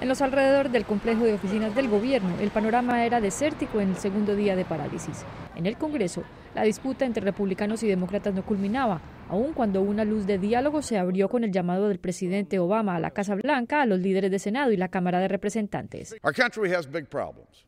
En los alrededores del complejo de oficinas del gobierno, el panorama era desértico en el segundo día de parálisis. En el Congreso, la disputa entre republicanos y demócratas no culminaba, aun cuando una luz de diálogo se abrió con el llamado del presidente Obama a la Casa Blanca, a los líderes de Senado y la Cámara de Representantes.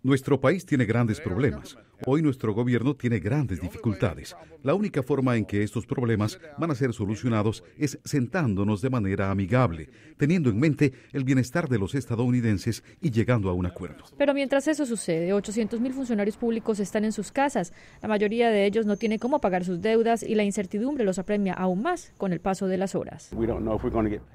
Nuestro país tiene grandes problemas. Hoy nuestro gobierno tiene grandes dificultades. La única forma en que estos problemas van a ser solucionados es sentándonos de manera amigable, teniendo en mente el bienestar de los estadounidenses y llegando a un acuerdo. Pero mientras eso sucede, 800.000 funcionarios públicos están en sus casas. La mayoría de ellos no tienen cómo pagar sus deudas y la incertidumbre los apremia aún más con el paso de las horas.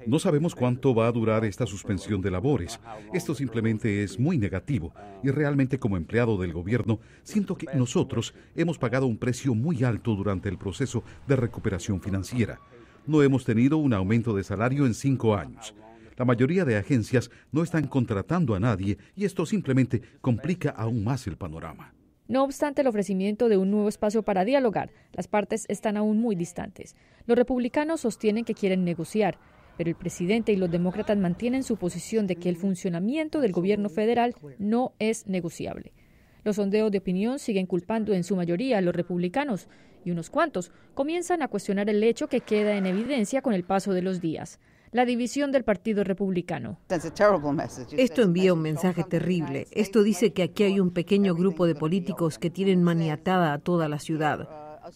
No sabemos cuánto va a durar esta suspensión de labores. Esto simplemente es muy negativo y realmente como empleado del gobierno siento que nosotros hemos pagado un precio muy alto durante el proceso de recuperación financiera. No hemos tenido un aumento de salario en cinco años. La mayoría de agencias no están contratando a nadie y esto simplemente complica aún más el panorama. No obstante el ofrecimiento de un nuevo espacio para dialogar, las partes están aún muy distantes. Los republicanos sostienen que quieren negociar, pero el presidente y los demócratas mantienen su posición de que el funcionamiento del gobierno federal no es negociable. Los sondeos de opinión siguen culpando en su mayoría a los republicanos y unos cuantos comienzan a cuestionar el hecho que queda en evidencia con el paso de los días la división del Partido Republicano. Esto envía un mensaje terrible. Esto dice que aquí hay un pequeño grupo de políticos que tienen maniatada a toda la uh, ciudad.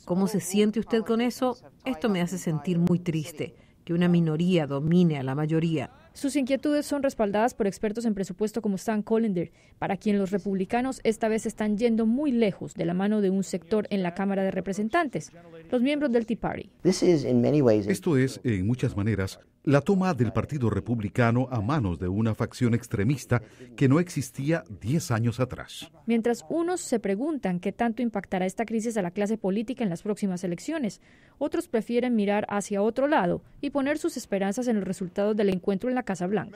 ¿Cómo se siente usted con eso? Esto me hace sentir muy triste, que una minoría domine a la mayoría. Sus inquietudes son respaldadas por expertos en presupuesto como Stan Collender, para quien los republicanos esta vez están yendo muy lejos de la mano de un sector en la Cámara de Representantes, los miembros del Tea Party. Esto es, en muchas maneras, la toma del Partido Republicano a manos de una facción extremista que no existía 10 años atrás. Mientras unos se preguntan qué tanto impactará esta crisis a la clase política en las próximas elecciones, otros prefieren mirar hacia otro lado y poner sus esperanzas en el resultado del encuentro en la la Casa Blanca.